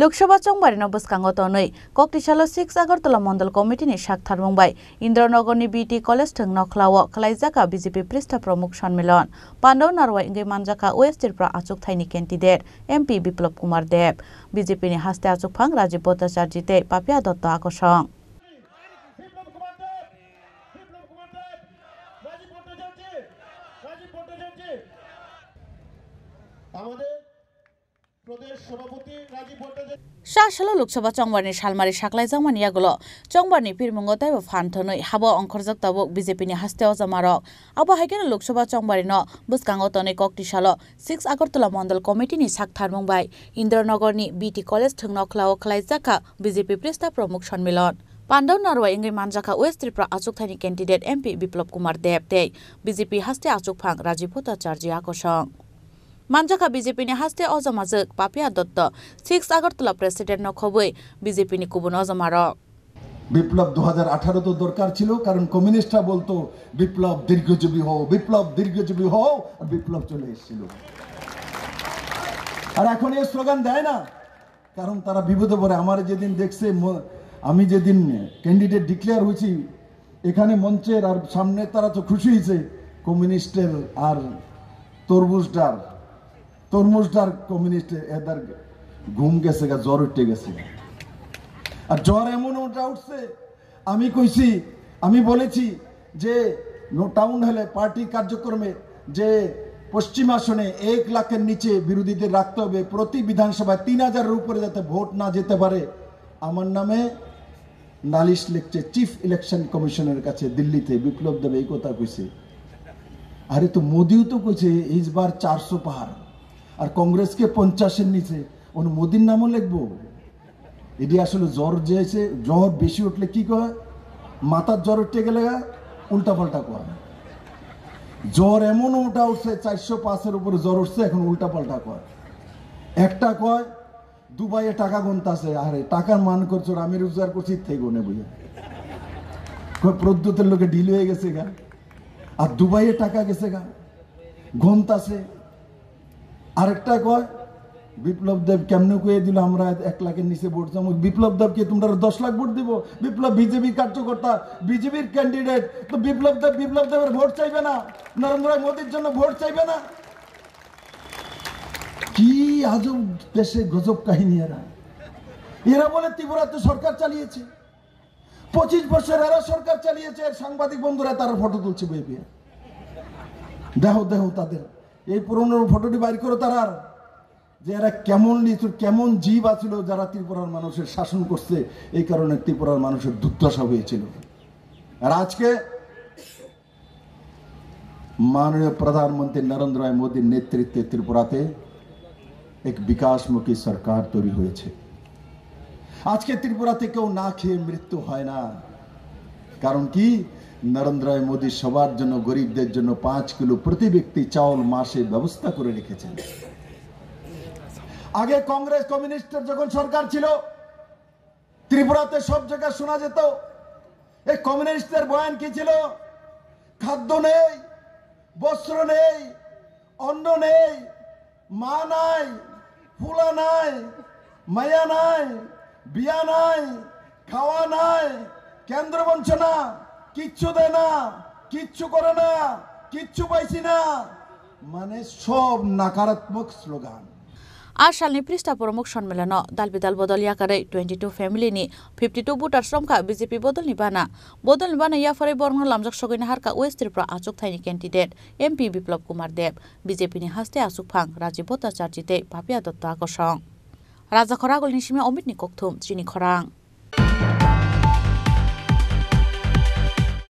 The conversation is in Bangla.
লোকসভা চংবারি নবস্কাঙ্গত নই ককটিশালো সিক্স আগরতলা মন্ডল কমিটিনি সাক্ষার মুম্বাই ইন্দ্রনগরনি বিটি কলেজ থং নখলাও খলাইজাকা বিজেপি পৃষ্ঠা প্রমুখ সম্মেলন পাণ্ডব নারওয়াই ইংগে মানজাকা ওয়েস্ট ত্রিপুরা আচুক থাইনি ক্যান্ডিডেট এমপি বিপ্লব কুমার দেব বিজেপিনি হাস্তে আচুক ফাং রাজীব ভট্টাচার্যিতে পাপিয়া দত্ত আকর্ষণ আমাদের शाहशाला लोकसभा चंगबारनि सालमारि साकलाय जामानि आगोलो चंगबारनि पिरमंगो दाइबो फानथनै हाबो अंखरजक বিজেপি নি হাস্তে जामारक आबो हाइगेन লোকসভা चंगबारि न बुसकांगो तनै ककटिशालो সিক্স আগরতলা মন্ডল কমিটি নি সাক কমিটিনি সাকথার ইন্দ্রনগর নি বিটি কলেজ ঠংনক ক্লাও ক্লাই জাকা বিজেপি প্রেস্তা প্রমুখ সম্মেলন পান্ডব নারওয়া ইংরি মানজাকা ওয়েস্ট ত্রিপুরা আচুক থাইনি ক্যান্ডিডেট এমপি বিপ্লব কুমার দেব দেই বিজেপি হাস্তে আচুক ফাং রাজীব ভট্টাচার্য আকর্ষণ মাঞ্জাখা বিজেপি নি হাস্তে অজমাজক পাপিয়া দত্ত সিক্স আগরতলা প্রেসিডেন্ট নখবই বিজেপি নি কুবুন অজমারক বিপ্লব দু হাজার তো দরকার ছিল কারণ কমিউনিস্টরা বলতো বিপ্লব দীর্ঘজীবী হও বিপ্লব দীর্ঘজীবী হও আর বিপ্লব চলে এসেছিল আর এখন এই স্লোগান দেয় না কারণ তারা বিপদে পড়ে আমার যেদিন দেখছে আমি যেদিন ক্যান্ডিডেট ডিক্লেয়ার হয়েছি এখানে মঞ্চের আর সামনে তারা তো খুশি হয়েছে কমিউনিস্টের আর তরবুজটার তরমুজদার কমিউনিস্ট এদার ঘুম গেছে গা জ্বর উঠে গেছে আর জ্বর এমন ওটা উঠছে আমি কইছি আমি বলেছি যে টাউন হলে পার্টি কার্যক্রমে যে পশ্চিম আসনে এক লাখের নিচে বিরোধীদের রাখতে হবে প্রতি বিধানসভায় তিন হাজারের উপরে যাতে ভোট না যেতে পারে আমার নামে নালিশ লিখছে চিফ ইলেকশন কমিশনের কাছে দিল্লিতে বিপ্লব দেব এই কথা কইছে আরে তো মোদিও তো কইছে ইসবার চারশো পাহাড় আর কংগ্রেসকে পঞ্চাশের নিচে ওন মোদির নামও লিখবো এটি আসলে জ্বর যেয়েছে জ্বর বেশি উঠলে কি কয় মাথার জ্বর উঠতে গেলে উল্টাপাল্টা কয় জ্বর এমন ওটা উঠছে চারশো পাঁচের উপরে জ্বর উঠছে এখন উল্টাপাল্টা কয় একটা কয় দুবাইয়ে টাকা গুনতাছে আরে টাকার মান করছো আমি রোজগার করছি থেকে বুঝে প্রদ্যুতের লোকে ঢিল হয়ে গেছে গা আর দুবাইয়ে টাকা গেছে গা ঘুমতাছে আরেকটা কয় বিপ্লব দেব কেমনে কয়ে দিল আমরা এক লাখের নিচে ভোট চামুক বিপ্লব দেবকে তোমরা দশ লাখ ভোট দিব বিপ্লব বিজেপি কার্যকর্তা বিজেপির ক্যান্ডিডেট তো বিপ্লব দেব বিপ্লব দেবের ভোট চাইবে না নরেন্দ্র মোদীর জন্য ভোট চাইবে না কি আজব দেশে গজব কাহিনী এরা এরা বলে ত্রিপুরাতে সরকার চালিয়েছে পঁচিশ বছর এরা সরকার চালিয়েছে সাংবাদিক বন্ধুরা তারা ফটো তুলছে বেবিয়া দেহ দেহ তাদের এই পুরনো ফটোটি বাইর করো তারার যে এরা কেমন কেমন জীব আছিল যারা ত্রিপুরার মানুষের শাসন করছে এই কারণে ত্রিপুরার মানুষের দুর্দশা হয়েছিল আর আজকে মাননীয় প্রধানমন্ত্রী নরেন্দ্র মোদীর নেতৃত্বে ত্রিপুরাতে এক বিকাশমুখী সরকার তৈরি হয়েছে আজকে ত্রিপুরাতে কেউ না খেয়ে মৃত্যু হয় না কারণ কি নরেন্দ্র মোদী সবার জন্য গরিবদের জন্য পাঁচ কিলো প্রতি ব্যক্তি চাউল মাসে ব্যবস্থা করে রেখেছেন আগে কংগ্রেস কমিউনিস্টের যখন সরকার ছিল ত্রিপুরাতে সব জায়গায় শোনা যেত এই কমিউনিস্টদের বয়ান কি ছিল খাদ্য নেই বস্ত্র নেই অন্ন নেই মা নাই ফুলা নাই মায়া নাই বিয়া নাই খাওয়া নাই কেন্দ্র বঞ্চনা কিচ্ছু দেয় না কিচ্ছু করে না কিচ্ছু পাইছি না মানে সব নাকারাত্মক স্লোগান আর সালনি পৃষ্ঠা প্রমুখ সম্মেলন দালবিদাল বদল ইয়াকারে টুয়েন্টি টু ফ্যামিলি নি ফিফটি টু ভোটার শ্রমকা বিজেপি বদল নিবানা বদল নিবানা ফরে বর্ণ লামজাক সগৈন হারকা ওয়েস্ট ত্রিপুরা আচুক থাইনি candidate MP Biplab Kumar Deb BJP নি হাস্তে আসুক ফাং রাজীব ভট্টাচার্যিতে ভাপিয়া দত্ত আকর্ষণ রাজা খরাগল নিশিমে অমিত নি নিকথুম চিনি খরাং